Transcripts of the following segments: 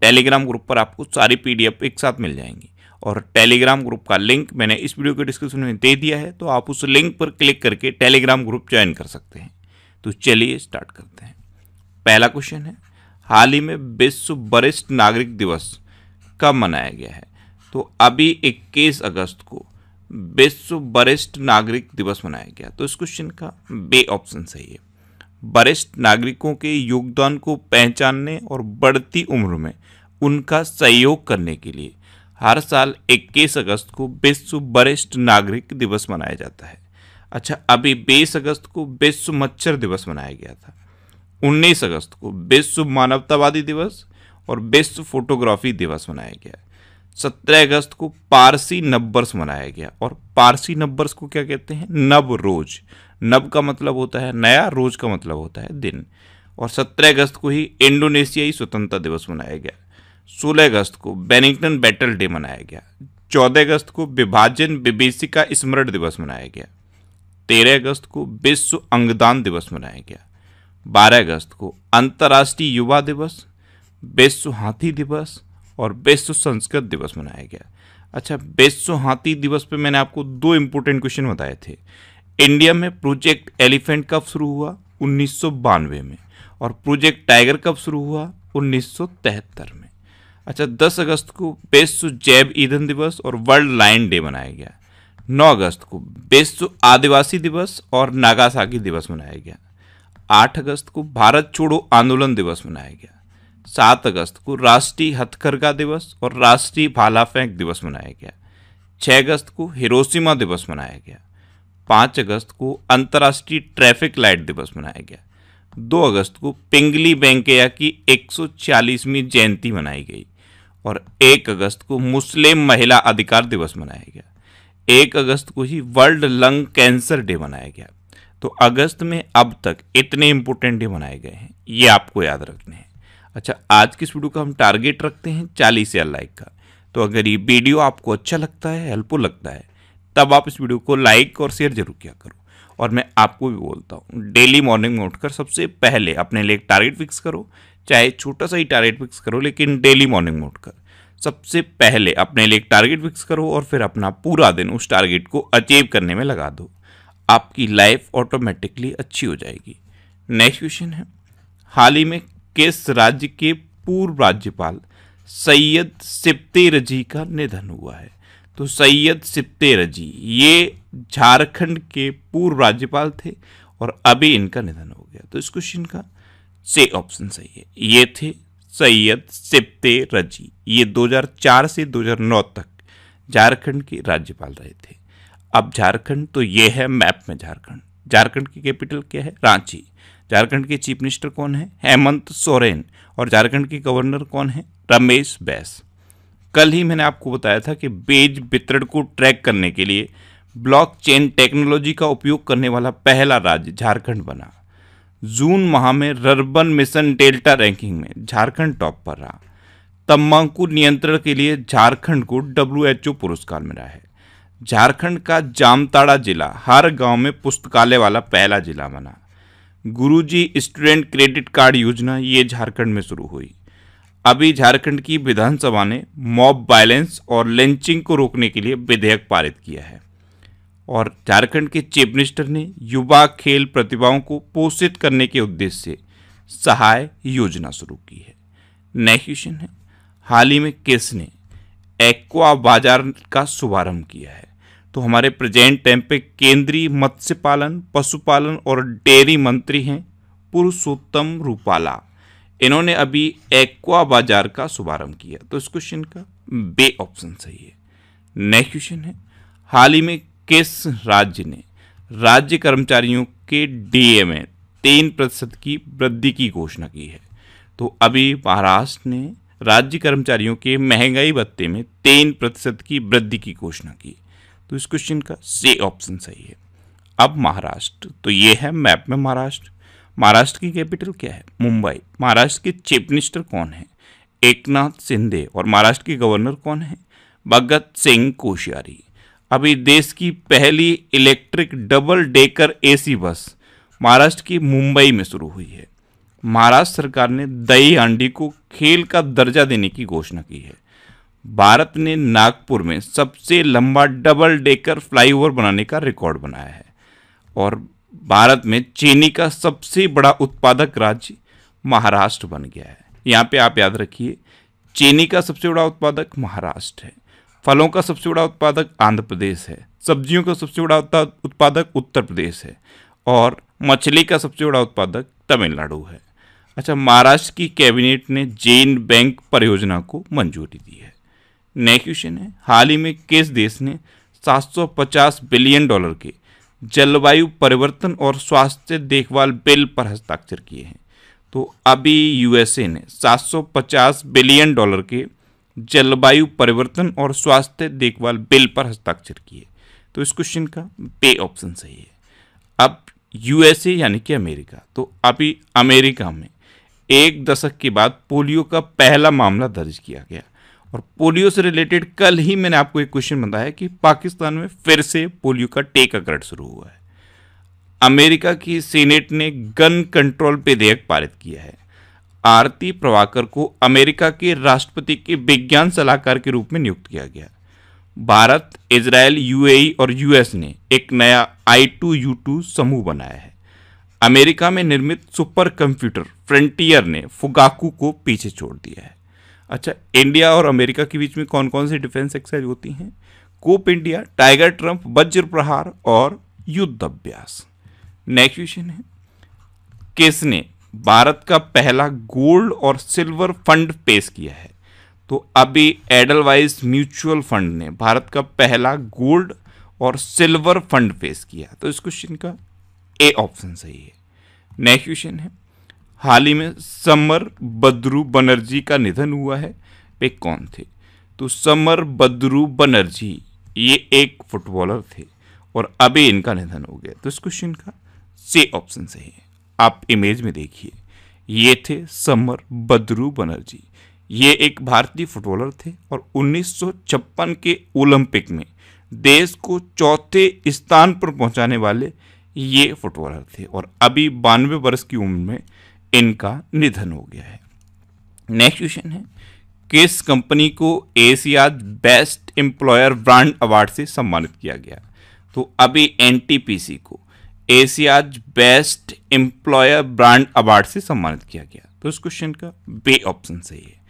Telegram group पर आपको सारी पीडीएफ एक साथ मिल जाएंगी और टेलीग्राम ग्रुप का लिंक मैंने इस वीडियो के डिस्क्रिप्शन में दे दिया है तो आप उस लिंक पर क्लिक करके टेलीग्राम ग्रुप ज्वाइन कर सकते हैं तो चलिए स्टार्ट करते हैं पहला क्वेश्चन है हाल ही में विश्व वरिष्ठ नागरिक दिवस कब मनाया गया है तो अभी 21 अगस्त को विश्व वरिष्ठ नागरिक दिवस मनाया गया तो इस क्वेश्चन का बे ऑप्शन सही है वरिष्ठ नागरिकों के योगदान को पहचानने और बढ़ती उम्र में उनका सहयोग करने के लिए हर साल 21 अगस्त को विश्व वरिष्ठ नागरिक दिवस मनाया जाता है अच्छा अभी 20 अगस्त को विश्व मच्छर दिवस मनाया गया था 19 अगस्त को विश्व मानवतावादी दिवस और विश्व फोटोग्राफी दिवस मनाया गया सत्रह अगस्त को पारसी नब्बर्स मनाया गया और पारसी नब्बर्स को क्या कहते हैं नव रोज नब का मतलब होता है नया रोज का मतलब होता है दिन और 17 अगस्त को ही इंडोनेशियाई स्वतंत्रता दिवस मनाया गया 16 अगस्त को बेनिंगटन बैटल डे मनाया गया 14 अगस्त को विभाजन विभेषी का स्मरण दिवस मनाया गया 13 अगस्त को विश्व अंगदान दिवस मनाया गया 12 अगस्त को अंतर्राष्ट्रीय युवा दिवस विश्व हाथी दिवस और विश्व संस्कृत दिवस मनाया गया अच्छा विश्व हाथी दिवस पे मैंने आपको दो इम्पोर्टेंट क्वेश्चन बताए थे इंडिया में प्रोजेक्ट एलिफेंट कब शुरू हुआ उन्नीस में और प्रोजेक्ट टाइगर कब शुरू हुआ उन्नीस में अच्छा 10 अगस्त को विश्व जैव ईंधन दिवस और वर्ल्ड लाइन डे मनाया गया 9 अगस्त को विश्व आदिवासी दिवस और नागासाकी दिवस मनाया गया 8 अगस्त को भारत छोड़ो आंदोलन दिवस मनाया गया 7 अगस्त को राष्ट्रीय हथकरघा दिवस और राष्ट्रीय भाला फेंक दिवस मनाया गया 6 अगस्त को हिरोशिमा दिवस मनाया गया पाँच अगस्त को अंतर्राष्ट्रीय ट्रैफिक लाइट दिवस मनाया गया दो अगस्त को पिंगली बैंकया की 140वीं जयंती मनाई गई और एक अगस्त को मुस्लिम महिला अधिकार दिवस मनाया गया एक अगस्त को ही वर्ल्ड लंग कैंसर डे मनाया गया तो अगस्त में अब तक इतने इंपोर्टेंट डे मनाए गए हैं ये आपको याद रखने हैं अच्छा आज की इस वीडियो का हम टारगेट रखते हैं चालीस या लाइक का तो अगर ये वीडियो आपको अच्छा लगता है हेल्पफुल लगता है तब आप इस वीडियो को लाइक और शेयर जरूर किया करो और मैं आपको भी बोलता हूँ डेली मॉर्निंग में उठकर सबसे पहले अपने लिए एक टारगेट फिक्स करो चाहे छोटा सा ही टारगेट फिक्स करो लेकिन डेली मॉर्निंग में उठकर सबसे पहले अपने लिए एक टारगेट फिक्स करो और फिर अपना पूरा दिन उस टारगेट को अचीव करने में लगा दो आपकी लाइफ ऑटोमेटिकली अच्छी हो जाएगी नेक्स्ट क्वेश्चन है हाल ही में किस राज्य के पूर्व राज्यपाल सैयद सिप्ते रजी का निधन हुआ है तो सैयद सिप्ते रजी ये झारखंड के पूर्व राज्यपाल थे और अभी इनका निधन हो गया तो इस क्वेश्चन का से ऑप्शन सही है ये थे सैयद सिप्ते रजी ये 2004 से 2009 तक झारखंड के राज्यपाल रहे थे अब झारखंड तो ये है मैप में झारखंड झारखंड की कैपिटल क्या है रांची झारखंड के चीफ मिनिस्टर कौन है हेमंत सोरेन और झारखंड के गवर्नर कौन है रमेश बैस कल ही मैंने आपको बताया था कि बेज वितरण को ट्रैक करने के लिए ब्लॉकचेन टेक्नोलॉजी का उपयोग करने वाला पहला राज्य झारखंड बना जून माह में रर्बन मिशन डेल्टा रैंकिंग में झारखंड टॉप पर रहा तम्बाकू नियंत्रण के लिए झारखंड को डब्ल्यू पुरस्कार मिला है झारखंड का जामताड़ा जिला हर गांव में पुस्तकालय वाला पहला जिला बना गुरुजी स्टूडेंट क्रेडिट कार्ड योजना ये झारखंड में शुरू हुई अभी झारखंड की विधानसभा ने मॉब वायलेंस और लिंचिंग को रोकने के लिए विधेयक पारित किया है और झारखंड के चीफ मिनिस्टर ने युवा खेल प्रतिभाओं को पोषित करने के उद्देश्य से सहाय योजना शुरू की है नेक्स्ट क्वेश्चन है हाल ही में ने एक्वा बाजार का शुभारंभ किया है तो हमारे प्रेजेंट टाइम पे केंद्रीय मत्स्य पालन पशुपालन और डेयरी मंत्री हैं पुरुषोत्तम रूपाला इन्होंने अभी एक्वा बाजार का शुभारंभ किया तो इस क्वेश्चन का बे ऑप्शन सही है नेक्स्ट क्वेश्चन है हाल ही में किस राज्य ने राज्य कर्मचारियों के डीए में तीन प्रतिशत की वृद्धि की घोषणा की है तो अभी महाराष्ट्र ने राज्य कर्मचारियों के महंगाई भत्ते में तीन प्रतिशत की वृद्धि की घोषणा की तो इस क्वेश्चन का से ऑप्शन सही है अब महाराष्ट्र तो ये है मैप में महाराष्ट्र महाराष्ट्र की कैपिटल क्या है मुंबई महाराष्ट्र के चीफ मिनिस्टर कौन है एकनाथ शिंदे और महाराष्ट्र के गवर्नर कौन है भगत सिंह कोश्यारी अभी देश की पहली electric double decker AC bus Maharashtra की मुंबई में शुरू हुई है महाराष्ट्र सरकार ने दही हांडी को खेल का दर्जा देने की घोषणा की है भारत ने नागपुर में सबसे लंबा डबल डेकर फ्लाईओवर बनाने का रिकॉर्ड बनाया है और भारत में चीनी का सबसे बड़ा उत्पादक राज्य महाराष्ट्र बन गया है यहाँ पे आप याद रखिए चीनी का सबसे बड़ा उत्पादक महाराष्ट्र है फलों का सबसे बड़ा उत्पादक आंध्र प्रदेश है सब्जियों का सबसे बड़ा उत्पादक उत्तर प्रदेश है और मछली का सबसे बड़ा उत्पादक तमिलनाडु है अच्छा महाराष्ट्र की कैबिनेट ने जेन बैंक परियोजना को मंजूरी दी है नेक्स्ट क्वेश्चन है हाल ही में किस देश ने 750 बिलियन डॉलर के जलवायु परिवर्तन और स्वास्थ्य देखभाल बिल पर हस्ताक्षर किए हैं तो अभी यूएसए ने 750 बिलियन डॉलर के जलवायु परिवर्तन और स्वास्थ्य देखभाल बिल पर हस्ताक्षर किए तो इस क्वेश्चन का बे ऑप्शन सही है अब यूएसए यानी कि अमेरिका तो अभी अमेरिका में एक दशक के बाद पोलियो का पहला मामला दर्ज किया गया और पोलियो से रिलेटेड कल ही मैंने आपको एक क्वेश्चन बताया कि पाकिस्तान में फिर से पोलियो का टेक अकर्ट शुरू हुआ है अमेरिका की सीनेट ने गन कंट्रोल विधेयक पारित किया है आरती प्रभाकर को अमेरिका के राष्ट्रपति के विज्ञान सलाहकार के रूप में नियुक्त किया गया भारत इसराइल यूएई और यूएस ने एक नया आई टू यू टू समूह बनाया है अमेरिका में निर्मित सुपर कंप्यूटर फ्रंटियर ने फुगाकू को पीछे छोड़ दिया है अच्छा इंडिया और अमेरिका के बीच में कौन कौन सी डिफेंस एक्सरसाइज होती हैं कोप इंडिया टाइगर ट्रंप वज्र प्रहार और युद्ध अभ्यास नेक्स्ट क्वेश्चन है किसने भारत का पहला गोल्ड और सिल्वर फंड पेश किया है तो अभी एडलवाइज म्यूचुअल फंड ने भारत का पहला गोल्ड और सिल्वर फंड पेश किया तो इस क्वेश्चन का ए ऑप्शन सही है नेक्स्ट क्वेश्चन है हाल ही में समर बद्रू बनर्जी का निधन हुआ है वे कौन थे तो समर बद्रू बनर्जी ये एक फुटबॉलर थे और अभी इनका निधन हो गया तो इस क्वेश्चन का से ऑप्शन सही है आप इमेज में देखिए ये थे समर बद्रू बनर्जी ये एक भारतीय फुटबॉलर थे और 1956 के ओलंपिक में देश को चौथे स्थान पर पहुंचाने वाले ये फुटबॉलर थे और अभी बानवे वर्ष की उम्र में इनका निधन हो गया है नेक्स्ट क्वेश्चन है किस कंपनी को Asia best employer brand award से सम्मानित किया गया तो अभी एनटीपीसी को Asia best employer brand award से सम्मानित किया गया तो इस क्वेश्चन का बे ऑप्शन सही है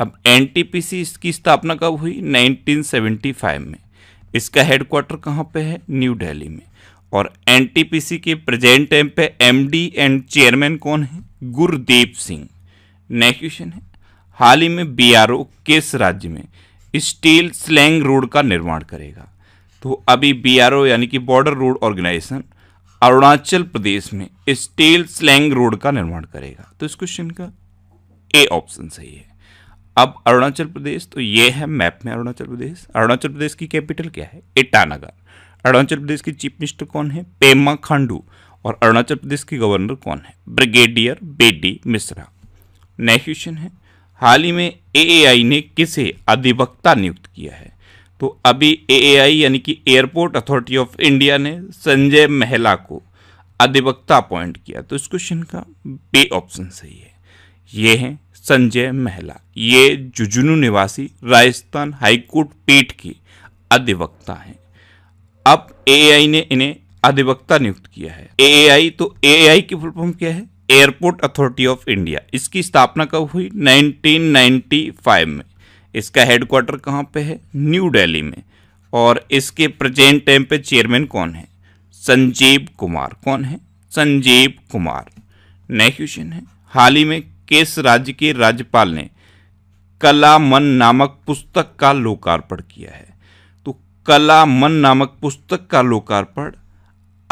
अब एनटीपीसी इसकी स्थापना कब हुई 1975 में इसका हेडक्वार्टर कहाँ पे है न्यू दिल्ली में और एनटीपीसी के प्रेजेंट टाइम पे एमडी एंड चेयरमैन कौन है गुरदीप सिंह नेक्स्ट क्वेश्चन है हाल ही में बीआरओ किस राज्य में स्टील स्लैंग रोड का निर्माण करेगा तो अभी बीआरओ यानी कि border road organisation Arunachal Pradesh में स्टील स्लैंग रोड का निर्माण करेगा तो इस क्वेश्चन का ए ऑप्शन सही है अब अरुणाचल प्रदेश तो ये है मैप में अरुणाचल प्रदेश अरुणाचल प्रदेश की कैपिटल क्या है ईटानगर अरुणाचल प्रदेश की चीफ मिनिस्टर कौन है पेमा खांडू और अरुणाचल प्रदेश की गवर्नर कौन है brigadier B D Mishra next question है हाल ही में एएआई ने किसे अधिवक्ता नियुक्त किया है तो अभी एएआई यानी कि एयरपोर्ट अथॉरिटी ऑफ इंडिया ने संजय मेहला को अधिवक्ता अपॉइंट किया तो इस क्वेश्चन का बे ऑप्शन सही है ये हैं संजय मेहला ये जुजुनू निवासी राजस्थान हाईकोर्ट पीठ के अधिवक्ता हैं अब एआई ने इन्हें अधिवक्ता नियुक्त किया है एआई तो एआई की फुल फॉर्म क्या है एयरपोर्ट अथॉरिटी ऑफ इंडिया इसकी स्थापना कब हुई 1995 में इसका हेडक्वार्टर कहाँ पे है न्यू दिल्ली में और इसके प्रेजेंट टाइम पे चेयरमैन कौन है संजीव कुमार कौन है संजीव कुमार नेक्स्ट क्वेश्चन है हाल ही में किस राज्य के राज्यपाल ने कला मन नामक पुस्तक का लोकार्पण किया है कला मन नामक पुस्तक का लोकार्पण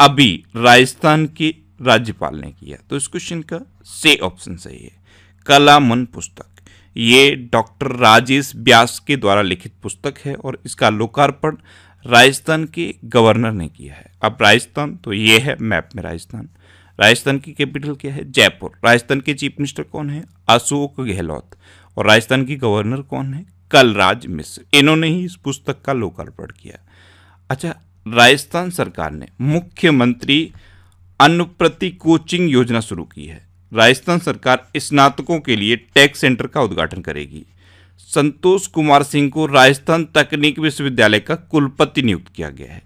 अभी राजस्थान के राज्यपाल ने किया तो इस क्वेश्चन का से ऑप्शन सही है कला मन पुस्तक ये डॉक्टर राजेश व्यास के द्वारा लिखित पुस्तक है और इसका लोकार्पण राजस्थान के गवर्नर ने किया है अब राजस्थान तो ये है मैप में राजस्थान राजस्थान की कैपिटल क्या है जयपुर राजस्थान के चीफ मिनिस्टर कौन है अशोक गहलोत और राजस्थान की गवर्नर कौन है कलराज मिश्र इन्होंने ही इस पुस्तक का लोकार्पण किया अच्छा राजस्थान सरकार ने मुख्यमंत्री अनुप्रति कोचिंग योजना शुरू की है राजस्थान सरकार स्नातकों के लिए टेक सेंटर का उद्घाटन करेगी संतोष कुमार सिंह को राजस्थान तकनीक विश्वविद्यालय का कुलपति नियुक्त किया गया है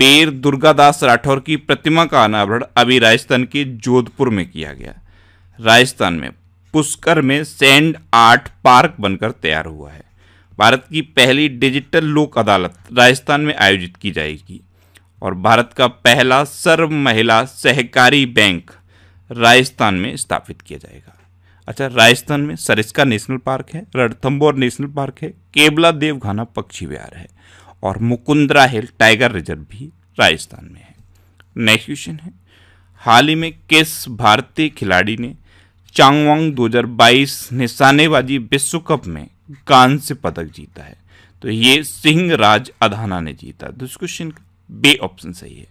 बेर दुर्गादास राठौर की प्रतिमा का अनावरण अभी राजस्थान के जोधपुर में किया गया राजस्थान में पुष्कर में सैंड आर्ट पार्क बनकर तैयार हुआ है भारत की पहली डिजिटल लोक अदालत राजस्थान में आयोजित की जाएगी और भारत का पहला सर्व महिला सहकारी बैंक राजस्थान में स्थापित किया जाएगा अच्छा राजस्थान में सरिस्का नेशनल पार्क है रणथम्बोर नेशनल पार्क है केबला देवघाना पक्षी विहार है और मुकुंदरा हिल टाइगर रिजर्व भी राजस्थान में है नेक्स्ट क्वेश्चन है हाल ही में किस भारतीय खिलाड़ी ने चांगवांग 2022 ने सानेबाजी विश्व कप में कांस्य पदक जीता है तो ये सिंह राज अधाना ने जीता तो इस क्वेश्चन बे ऑप्शन सही है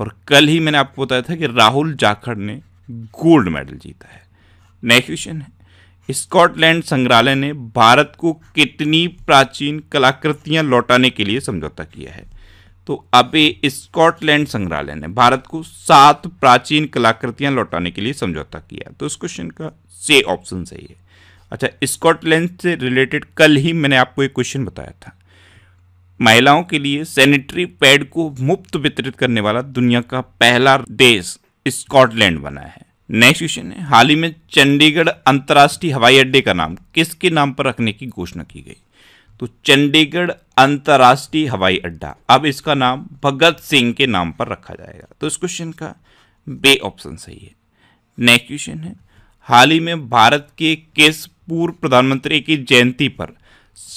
और कल ही मैंने आपको बताया था कि राहुल जाखड़ ने गोल्ड मेडल जीता है नेक्स्ट क्वेश्चन है स्कॉटलैंड संग्रहालय ने भारत को कितनी प्राचीन कलाकृतियां लौटाने के लिए समझौता किया है तो अभी स्कॉटलैंड संग्रहालय ने भारत को सात प्राचीन कलाकृतियां लौटाने के लिए समझौता किया तो इस क्वेश्चन का से ऑप्शन सही है अच्छा स्कॉटलैंड से रिलेटेड कल ही मैंने आपको एक क्वेश्चन बताया था महिलाओं के लिए सैनिटरी पैड को मुफ्त वितरित करने वाला दुनिया का पहला देश स्कॉटलैंड बना है नेक्स्ट क्वेश्चन है हाल ही में चंडीगढ़ अंतर्राष्ट्रीय हवाई अड्डे का नाम किसके नाम पर रखने की घोषणा की गई तो चंडीगढ़ अंतर्राष्ट्रीय हवाई अड्डा अब इसका नाम भगत सिंह के नाम पर रखा जाएगा तो इस क्वेश्चन का बे ऑप्शन सही है नेक्स्ट क्वेश्चन है हाल ही में भारत के किस पूर्व प्रधानमंत्री की जयंती पर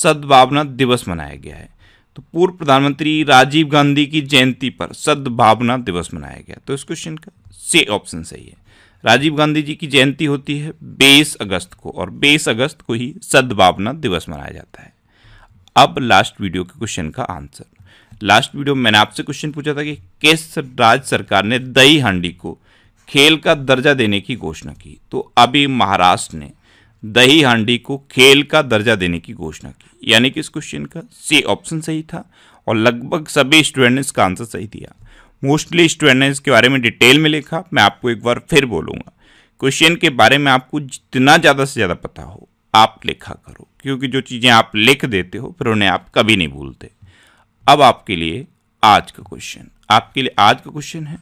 सद्भावना दिवस मनाया गया है तो पूर्व प्रधानमंत्री राजीव गांधी की जयंती पर सद्भावना दिवस मनाया गया तो इस क्वेश्चन का से ऑप्शन सही है राजीव गांधी जी की जयंती होती है बीस अगस्त को और बीस अगस्त को ही सद्भावना दिवस मनाया जाता है अब लास्ट वीडियो के क्वेश्चन का आंसर लास्ट वीडियो में मैंने आपसे क्वेश्चन पूछा था कि किस राज्य सरकार ने दही हांडी को खेल का दर्जा देने की घोषणा की तो अभी महाराष्ट्र ने दही हांडी को खेल का दर्जा देने की घोषणा की यानी कि इस क्वेश्चन का सी ऑप्शन सही था और लगभग सभी स्टूडेंट ने इसका आंसर सही दिया मोस्टली स्टूडेंट ने इसके बारे में डिटेल में लिखा मैं आपको एक बार फिर बोलूँगा क्वेश्चन के बारे में आपको जितना ज़्यादा से ज़्यादा पता हो आप लिखा करो क्योंकि जो चीज़ें आप लिख देते हो फिर उन्हें आप कभी नहीं भूलते अब आपके लिए आज का क्वेश्चन आपके लिए आज का क्वेश्चन है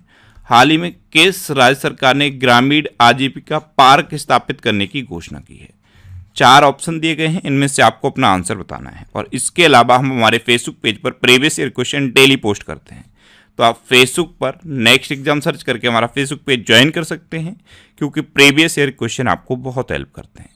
हाल ही में किस राज्य सरकार ने ग्रामीण आजीविका पार्क स्थापित करने की घोषणा की है चार ऑप्शन दिए गए हैं इनमें से आपको अपना आंसर बताना है और इसके अलावा हम हमारे फेसबुक पेज पर previous year question daily post करते हैं तो आप फेसबुक पर नेक्स्ट एग्जाम सर्च करके हमारा फेसबुक पेज ज्वाइन कर सकते हैं क्योंकि प्रीवियस ईयर क्वेश्चन आपको बहुत हेल्प करते हैं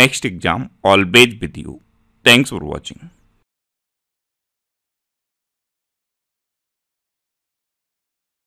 next exam always with you thanks for watching